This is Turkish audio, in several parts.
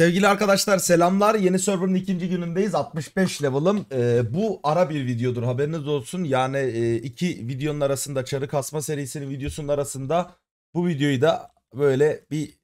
Sevgili arkadaşlar selamlar. Yeni server'ın ikinci günündeyiz. 65 level'ım. Ee, bu ara bir videodur haberiniz olsun. Yani e, iki videonun arasında çarı kasma serisinin videosunun arasında bu videoyu da böyle bir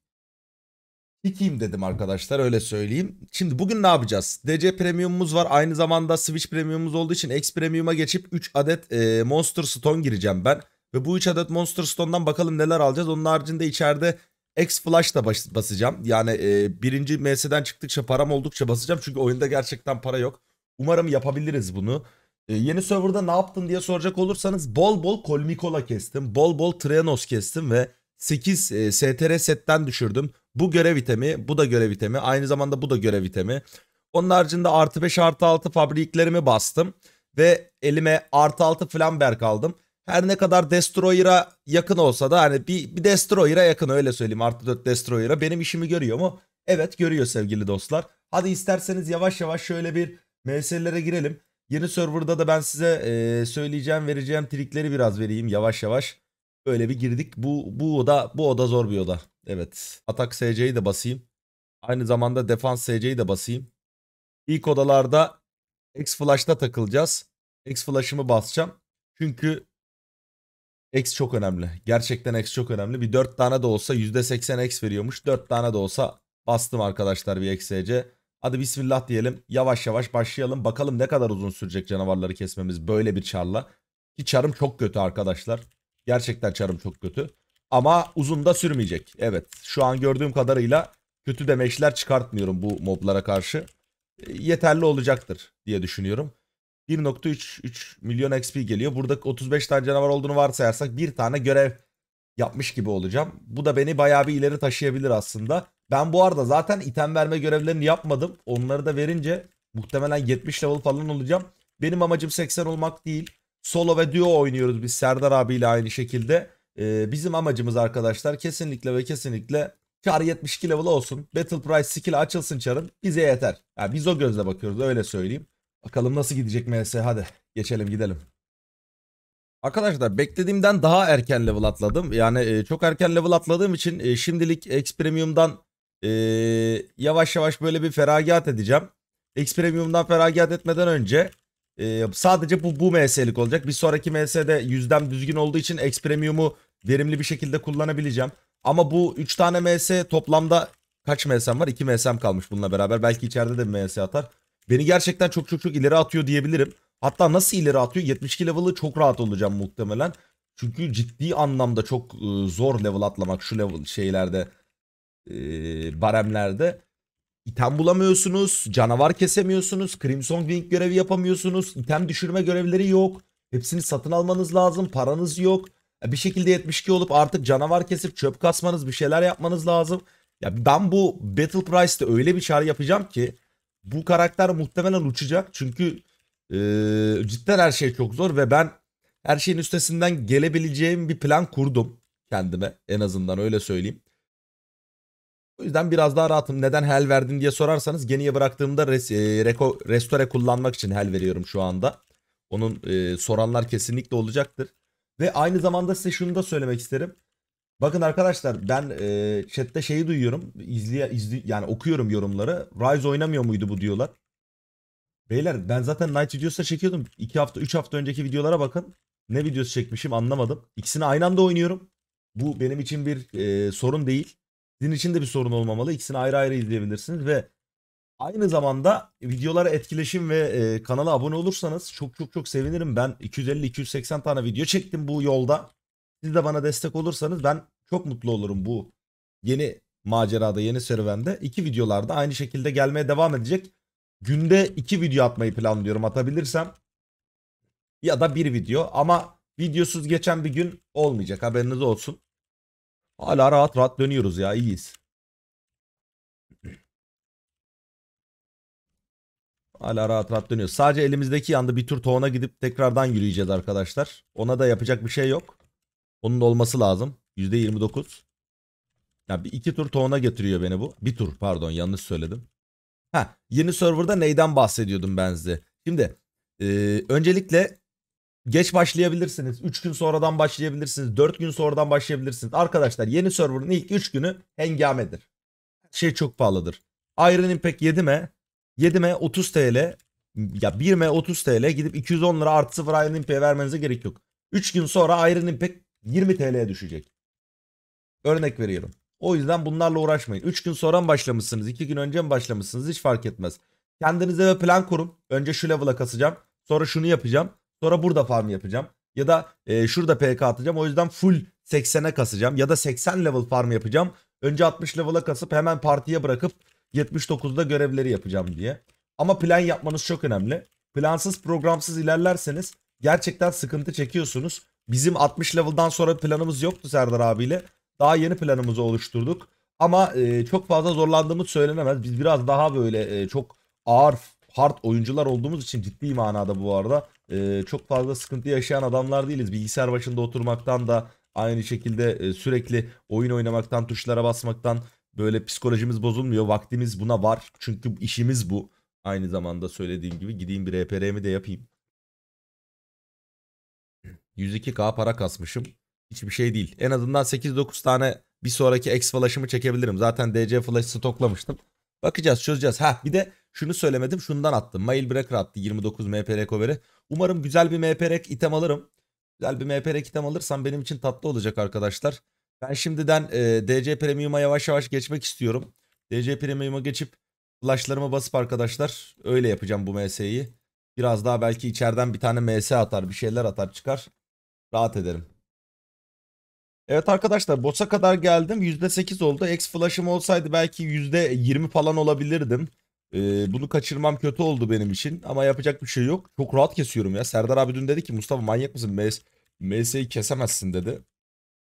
dikeyim dedim arkadaşlar öyle söyleyeyim. Şimdi bugün ne yapacağız? DC Premium'umuz var. Aynı zamanda Switch Premium'umuz olduğu için X Premium'a geçip 3 adet e, Monster Stone gireceğim ben. Ve bu 3 adet Monster Stone'dan bakalım neler alacağız. Onun haricinde içeride X Flash da bas basacağım. Yani e, birinci MS'den çıktıkça param oldukça basacağım. Çünkü oyunda gerçekten para yok. Umarım yapabiliriz bunu. E, yeni serverda ne yaptın diye soracak olursanız bol bol Kolmikola kestim. Bol bol Trenos kestim ve 8 e, STR setten düşürdüm. Bu görev itemi, bu da görev itemi. Aynı zamanda bu da görev itemi. Onun haricinde artı 5 artı 6 fabriklerimi bastım. Ve elime artı 6 flamberk aldım her ne kadar Destroyer'a yakın olsa da hani bir, bir Destroyer'a yakın öyle söyleyeyim. Artı 4 Destroyer'a benim işimi görüyor mu? Evet görüyor sevgili dostlar. Hadi isterseniz yavaş yavaş şöyle bir MS'lere girelim. Yeni serverda da ben size e, söyleyeceğim vereceğim trikleri biraz vereyim yavaş yavaş. Böyle bir girdik. Bu, bu oda bu oda zor bir oda. Evet. Atak SC'yi de basayım. Aynı zamanda defans SC'yi de basayım. İlk odalarda X Flash'ta takılacağız. X Flash'ımı basacağım. Çünkü X çok önemli. Gerçekten X çok önemli. Bir 4 tane de olsa %80 X veriyormuş. 4 tane de olsa bastım arkadaşlar bir XC. Hadi bismillah diyelim. Yavaş yavaş başlayalım. Bakalım ne kadar uzun sürecek canavarları kesmemiz böyle bir çarla. Ki çarım çok kötü arkadaşlar. Gerçekten çarım çok kötü. Ama uzun da sürmeyecek. Evet şu an gördüğüm kadarıyla kötü demeçler çıkartmıyorum bu moblara karşı. Yeterli olacaktır diye düşünüyorum. 1.33 milyon XP geliyor. Burada 35 tane canavar olduğunu varsayarsak bir tane görev yapmış gibi olacağım. Bu da beni bayağı bir ileri taşıyabilir aslında. Ben bu arada zaten item verme görevlerini yapmadım. Onları da verince muhtemelen 70 level falan olacağım. Benim amacım 80 olmak değil. Solo ve duo oynuyoruz biz Serdar abiyle aynı şekilde. Ee, bizim amacımız arkadaşlar kesinlikle ve kesinlikle Char 72 level olsun. Battle Price skill açılsın Char'ın. Bize yeter. Yani biz o gözle bakıyoruz öyle söyleyeyim. Bakalım nasıl gidecek MS hadi geçelim gidelim. Arkadaşlar beklediğimden daha erken level atladım. Yani e, çok erken level atladığım için e, şimdilik X Premium'dan e, yavaş yavaş böyle bir feragat edeceğim. X Premium'dan feragat etmeden önce e, sadece bu bu MS'lik olacak. Bir sonraki MS'de yüzdem düzgün olduğu için X Premium'u verimli bir şekilde kullanabileceğim. Ama bu 3 tane MS toplamda kaç MS'm var? 2 MS'm kalmış bununla beraber. Belki içeride de bir MS atar. Beni gerçekten çok çok çok ileri atıyor diyebilirim. Hatta nasıl ileri atıyor? 72 level'ı çok rahat olacağım muhtemelen. Çünkü ciddi anlamda çok e, zor level atlamak şu level şeylerde e, baremlerde. İtem bulamıyorsunuz, canavar kesemiyorsunuz, Crimson Wing görevi yapamıyorsunuz, item düşürme görevleri yok. Hepsini satın almanız lazım, paranız yok. Bir şekilde 72 olup artık canavar kesip çöp kasmanız, bir şeyler yapmanız lazım. Ya ben bu Battle Price'te öyle bir çağrı yapacağım ki bu karakter muhtemelen uçacak. Çünkü e, cidden her şey çok zor ve ben her şeyin üstesinden gelebileceğim bir plan kurdum kendime. En azından öyle söyleyeyim. O yüzden biraz daha rahatım. Neden hel verdim diye sorarsanız geniye bıraktığımda res, e, reko, restore kullanmak için hel veriyorum şu anda. Onun e, soranlar kesinlikle olacaktır. Ve aynı zamanda size şunu da söylemek isterim. Bakın arkadaşlar ben e, chatte şeyi duyuyorum. İzleye, izli, yani okuyorum yorumları. Rise oynamıyor muydu bu diyorlar. Beyler ben zaten Night Videos'ta çekiyordum. 2 hafta 3 hafta önceki videolara bakın. Ne videosu çekmişim anlamadım. İkisini aynı anda oynuyorum. Bu benim için bir e, sorun değil. Sizin için de bir sorun olmamalı. İkisini ayrı ayrı izleyebilirsiniz ve aynı zamanda videolara etkileşim ve e, kanala abone olursanız çok çok çok sevinirim. Ben 250-280 tane video çektim bu yolda. Siz de bana destek olursanız ben çok mutlu olurum bu yeni macerada, yeni serüvende. iki videolarda aynı şekilde gelmeye devam edecek. Günde iki video atmayı planlıyorum atabilirsem. Ya da bir video ama videosuz geçen bir gün olmayacak haberiniz olsun. Hala rahat rahat dönüyoruz ya iyiyiz. Hala rahat rahat dönüyoruz. Sadece elimizdeki yanda bir tur toğuna gidip tekrardan yürüyeceğiz arkadaşlar. Ona da yapacak bir şey yok. Onun olması lazım. %29. Ya bir iki tur tona getiriyor beni bu. Bir tur pardon yanlış söyledim. Ha yeni serverda neyden bahsediyordum ben size? Şimdi e, öncelikle geç başlayabilirsiniz. 3 gün sonradan başlayabilirsiniz. 4 gün sonradan başlayabilirsiniz. Arkadaşlar yeni serverın ilk 3 günü hengamedir. Şey çok pahalıdır. Iron Impact 7M 7M 30 TL ya 1M 30 TL gidip 210 lira artı 0 Iron Impact'e vermenize gerek yok. 3 gün sonra Iron Impact 20 TL'ye düşecek. Örnek veriyorum. O yüzden bunlarla uğraşmayın. 3 gün sonra mı başlamışsınız? 2 gün önce mi başlamışsınız? Hiç fark etmez. Kendinize ve plan kurun. Önce şu level'a kasacağım. Sonra şunu yapacağım. Sonra burada farm yapacağım. Ya da e, şurada PK atacağım. O yüzden full 80'e kasacağım. Ya da 80 level farm yapacağım. Önce 60 level'a kasıp hemen partiye bırakıp 79'da görevleri yapacağım diye. Ama plan yapmanız çok önemli. Plansız programsız ilerlerseniz gerçekten sıkıntı çekiyorsunuz. Bizim 60 level'dan sonra planımız yoktu Serdar abiyle. Daha yeni planımızı oluşturduk. Ama e, çok fazla zorlandığımız söylenemez. Biz biraz daha böyle e, çok ağır hard oyuncular olduğumuz için ciddi manada bu arada e, çok fazla sıkıntı yaşayan adamlar değiliz. Bilgisayar başında oturmaktan da aynı şekilde e, sürekli oyun oynamaktan, tuşlara basmaktan böyle psikolojimiz bozulmuyor. Vaktimiz buna var. Çünkü işimiz bu. Aynı zamanda söylediğim gibi gideyim bir RPR'mi de yapayım. 102k para kasmışım. Hiçbir şey değil. En azından 8-9 tane bir sonraki X flash'ımı çekebilirim. Zaten DC flash stoklamıştım. Bakacağız çözeceğiz. Ha bir de şunu söylemedim şundan attım. Mail Breaker attı 29 MP recovery. Umarım güzel bir MP rek item alırım. Güzel bir MP rek item alırsam benim için tatlı olacak arkadaşlar. Ben şimdiden e, DC Premium'a yavaş yavaş geçmek istiyorum. DC Premium'a geçip flashlarımı basıp arkadaşlar öyle yapacağım bu MS'yi. Biraz daha belki içeriden bir tane MS atar bir şeyler atar çıkar. Rahat ederim. Evet arkadaşlar boss'a kadar geldim. %8 oldu. X flash'ım olsaydı belki %20 falan olabilirdim. Ee, bunu kaçırmam kötü oldu benim için. Ama yapacak bir şey yok. Çok rahat kesiyorum ya. Serdar abi dün dedi ki Mustafa manyak mısın? MS, MS'yi kesemezsin dedi.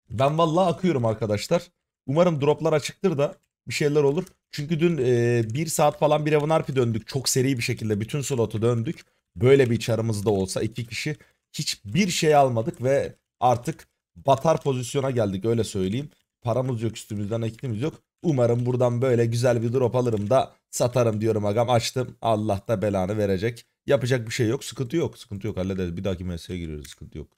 Ben vallahi akıyorum arkadaşlar. Umarım droplar açıktır da bir şeyler olur. Çünkü dün e, bir saat falan bir Evan döndük. Çok seri bir şekilde bütün slotu döndük. Böyle bir çarımız da olsa iki kişi hiçbir şey almadık ve artık batar pozisyona geldik öyle söyleyeyim. Paramız yok üstümüzden ekitimiz yok. Umarım buradan böyle güzel bir drop alırım da satarım diyorum agam açtım. Allah da belanı verecek. Yapacak bir şey yok sıkıntı yok sıkıntı yok hallederiz. Bir dahaki MS'ye giriyoruz sıkıntı yok.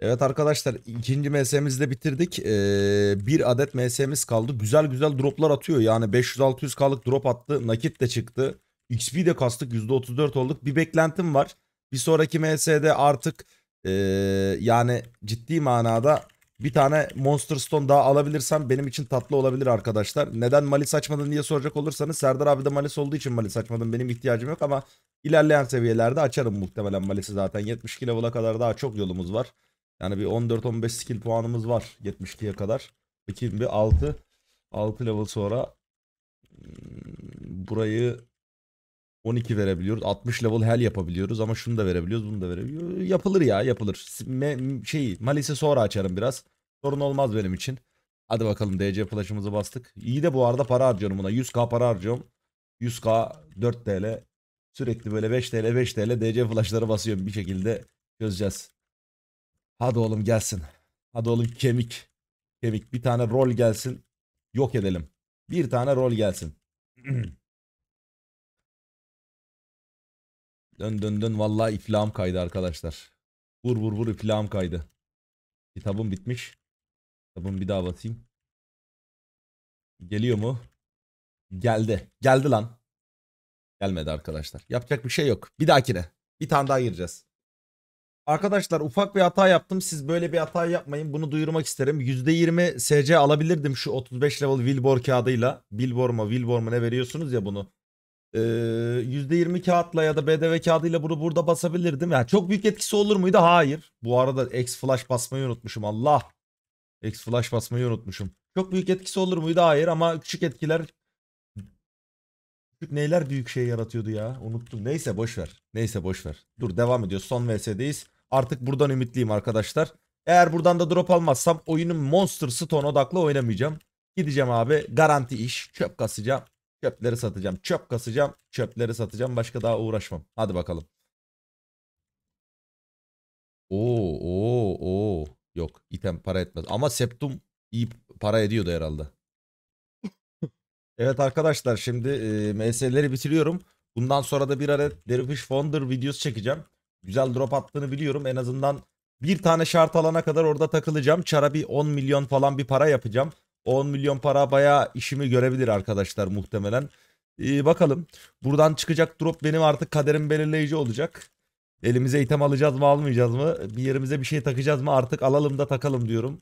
Evet arkadaşlar ikinci MS'mizi de bitirdik. Ee, bir adet MS'miz kaldı. Güzel güzel droplar atıyor. Yani 500-600 kalık drop attı. Nakit de çıktı. XP de kastık. %34 olduk. Bir beklentim var. Bir sonraki MS'de artık ee, yani ciddi manada bir tane Monster Stone daha alabilirsem benim için tatlı olabilir arkadaşlar. Neden Malis açmadın diye soracak olursanız Serdar abi de Malis olduğu için Malis açmadım. Benim ihtiyacım yok ama ilerleyen seviyelerde açarım muhtemelen Malis'i zaten. 72 level'a kadar daha çok yolumuz var. Yani bir 14-15 skill puanımız var 72'ye kadar. Bakayım bir 6 6 level sonra hmm, burayı 12 verebiliyoruz. 60 level hell yapabiliyoruz ama şunu da verebiliyoruz, bunu da verebiliyoruz. Yapılır ya, yapılır. Me, şey, malise sonra açarım biraz. Sorun olmaz benim için. Hadi bakalım DC flash'ımızı bastık. İyi de bu arada para harcıyorum buna. 100k para harcıyorum. 100k 4 TL. Sürekli böyle 5 TL 5 TL DC flash'ları basıyorum. Bir şekilde çözeceğiz. Hadi oğlum gelsin. Hadi oğlum kemik. Kemik bir tane rol gelsin. Yok edelim. Bir tane rol gelsin. Dön dön dön vallahi iflahım kaydı arkadaşlar. Vur vur vur iflahım kaydı. Kitabım bitmiş. Kitabım bir daha basayım. Geliyor mu? Geldi. Geldi lan. Gelmedi arkadaşlar. Yapacak bir şey yok. Bir dahakine. Bir tane daha gireceğiz. Arkadaşlar ufak bir hata yaptım. Siz böyle bir hata yapmayın. Bunu duyurmak isterim. %20 SC alabilirdim şu 35 level Wilbor kağıdıyla. Bilbor mu Wilbor mu ne veriyorsunuz ya bunu. Ee, %20 kağıtla ya da BDV kağıdıyla bunu burada basabilirdim. Yani çok büyük etkisi olur muydu? Hayır. Bu arada X flash basmayı unutmuşum. Allah. X flash basmayı unutmuşum. Çok büyük etkisi olur muydu? Hayır ama küçük etkiler Küçük neyler büyük şey yaratıyordu ya? Unuttum. Neyse boş ver. Neyse boş ver. Dur devam ediyor. Son VS'deyiz. Artık buradan ümitliyim arkadaşlar. Eğer buradan da drop almazsam oyunun Monster Stone odaklı oynamayacağım. Gideceğim abi. Garanti iş. Çöp kasacağım. Çöpleri satacağım. Çöp kasacağım. Çöpleri satacağım. Başka daha uğraşmam. Hadi bakalım. Oo oo oo. Yok item para etmez. Ama Septum iyi para ediyordu herhalde. evet arkadaşlar şimdi e, MS'leri bitiriyorum. Bundan sonra da bir adet Dervish Founder videosu çekeceğim. Güzel drop attığını biliyorum. En azından bir tane şart alana kadar orada takılacağım. Çara bir 10 milyon falan bir para yapacağım. 10 milyon para bayağı işimi görebilir arkadaşlar muhtemelen. Ee, bakalım. Buradan çıkacak drop benim artık kaderim belirleyici olacak. Elimize item alacağız mı almayacağız mı? Bir yerimize bir şey takacağız mı? Artık alalım da takalım diyorum.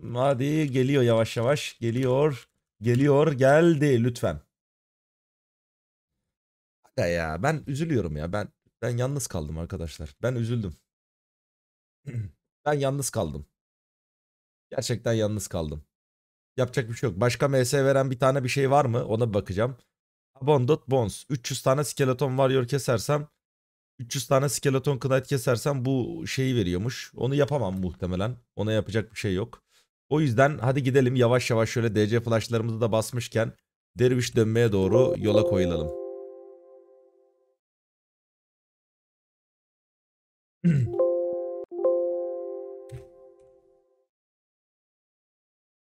Hmm, hadi geliyor yavaş yavaş. Geliyor. Geliyor. Geldi lütfen. Aga ya ben üzülüyorum ya. Ben ben yalnız kaldım arkadaşlar. Ben üzüldüm. ben yalnız kaldım. Gerçekten yalnız kaldım. Yapacak bir şey yok. Başka MS veren bir tane bir şey var mı? Ona bakacağım. Abandoned Bones. 300 tane skeleton warrior kesersem 300 tane skeleton knight kesersem bu şeyi veriyormuş. Onu yapamam muhtemelen. Ona yapacak bir şey yok. O yüzden hadi gidelim yavaş yavaş şöyle DC flashlarımızı da basmışken derviş dönmeye doğru yola koyulalım.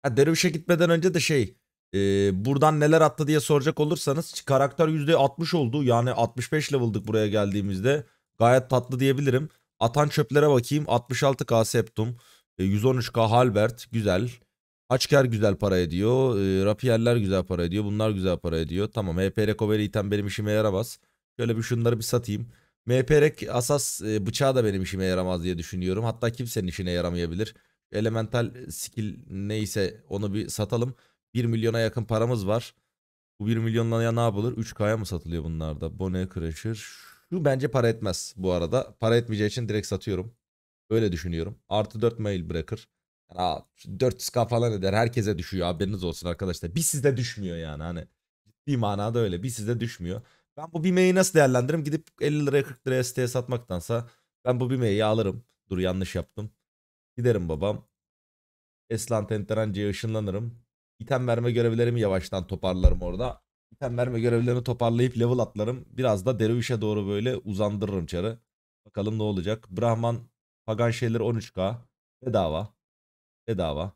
Ha dervişe gitmeden önce de şey e, buradan neler attı diye soracak olursanız karakter %60 oldu. Yani 65 level'dık buraya geldiğimizde. Gayet tatlı diyebilirim. Atan çöplere bakayım. 66k Septum. 113k Halbert. Güzel. Açker güzel para ediyor. E, rapiyerler güzel para ediyor. Bunlar güzel para ediyor. Tamam mp recovery item benim işime yaramaz. Şöyle bir şunları bir satayım. MP rek asas e, bıçağı da benim işime yaramaz diye düşünüyorum. Hatta kimsenin işine yaramayabilir elemental e, skill neyse onu bir satalım. 1 milyona yakın paramız var. Bu 1 milyonla ya ne yapılır? 3K'ya mı satılıyor bunlarda? Bone Crusher. Şu bence para etmez bu arada. Para etmeyeceği için direkt satıyorum. Öyle düşünüyorum. Artı 4 mail bırakır. Yani 400k falan eder. Herkese düşüyor. Haberiniz olsun arkadaşlar. Bir sizde düşmüyor yani. Hani ciddi manada öyle. Bir sizde düşmüyor. Ben bu BİME'yi nasıl değerlendiririm? Gidip 50 liraya 40 liraya siteye satmaktansa ben bu BİME'yi alırım. Dur yanlış yaptım. Giderim babam. Eslan Tenterence'ye ışınlanırım. İtem verme görevlerimi yavaştan toparlarım orada. İtem verme görevlerini toparlayıp level atlarım. Biraz da dervişe doğru böyle uzandırırım çarı. Bakalım ne olacak. Brahman Pagan şeyleri 13k. Bedava. Bedava.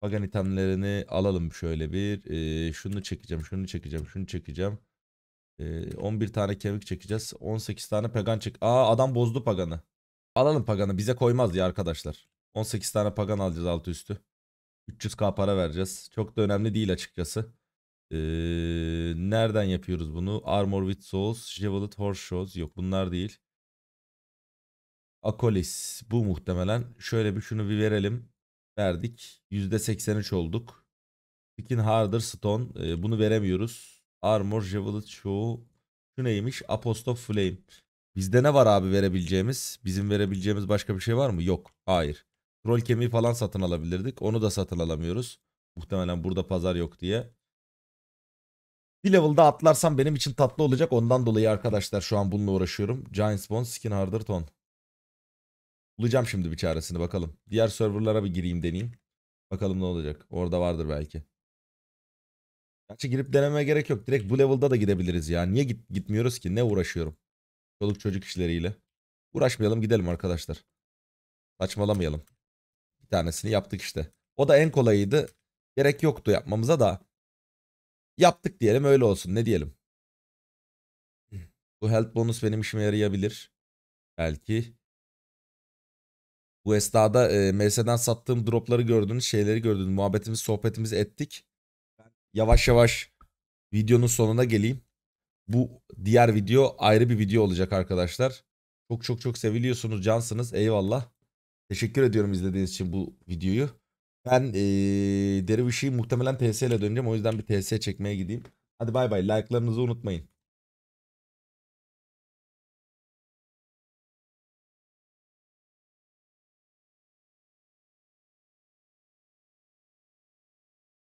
Pagan itemlerini alalım şöyle bir. Ee, şunu çekeceğim, şunu çekeceğim, şunu çekeceğim. Ee, 11 tane kemik çekeceğiz. 18 tane pagan çek. Aa adam bozdu paganı. Alalım Pagan'ı. Bize koymaz diye arkadaşlar. 18 tane Pagan alacağız altı üstü. 300k para vereceğiz. Çok da önemli değil açıkçası. Ee, nereden yapıyoruz bunu? Armor with Souls, Javeled Horseshoes. Yok bunlar değil. Akolis. Bu muhtemelen. Şöyle bir şunu bir verelim. Verdik. %83 olduk. Skin Harder Stone. Ee, bunu veremiyoruz. Armor, Javeled Show. Şu neymiş? Apostle Flame. Bizde ne var abi verebileceğimiz? Bizim verebileceğimiz başka bir şey var mı? Yok. Hayır. Troll kemiği falan satın alabilirdik. Onu da satın alamıyoruz. Muhtemelen burada pazar yok diye. Bir level'da atlarsam benim için tatlı olacak. Ondan dolayı arkadaşlar şu an bununla uğraşıyorum. Giant Spawn, Skin Harder Ton. Bulacağım şimdi bir çaresini bakalım. Diğer serverlara bir gireyim deneyeyim. Bakalım ne olacak. Orada vardır belki. Gerçi girip denemeye gerek yok. Direkt bu level'da da gidebiliriz ya. Niye git gitmiyoruz ki? Ne uğraşıyorum? Çoluk çocuk işleriyle. Uğraşmayalım gidelim arkadaşlar. Saçmalamayalım. Bir tanesini yaptık işte. O da en kolayıydı. Gerek yoktu yapmamıza da. Yaptık diyelim öyle olsun ne diyelim. Bu health bonus benim işime yarayabilir. Belki. Bu esnada e, MS'den sattığım dropları gördünüz, şeyleri gördünüz. Muhabbetimiz, sohbetimizi ettik. yavaş yavaş videonun sonuna geleyim. Bu diğer video ayrı bir video olacak arkadaşlar. Çok çok çok seviliyorsunuz cansınız eyvallah. Teşekkür ediyorum izlediğiniz için bu videoyu. Ben ee, Derviş'i muhtemelen TS ile döneceğim o yüzden bir TS çekmeye gideyim. Hadi bay bay like'larınızı unutmayın.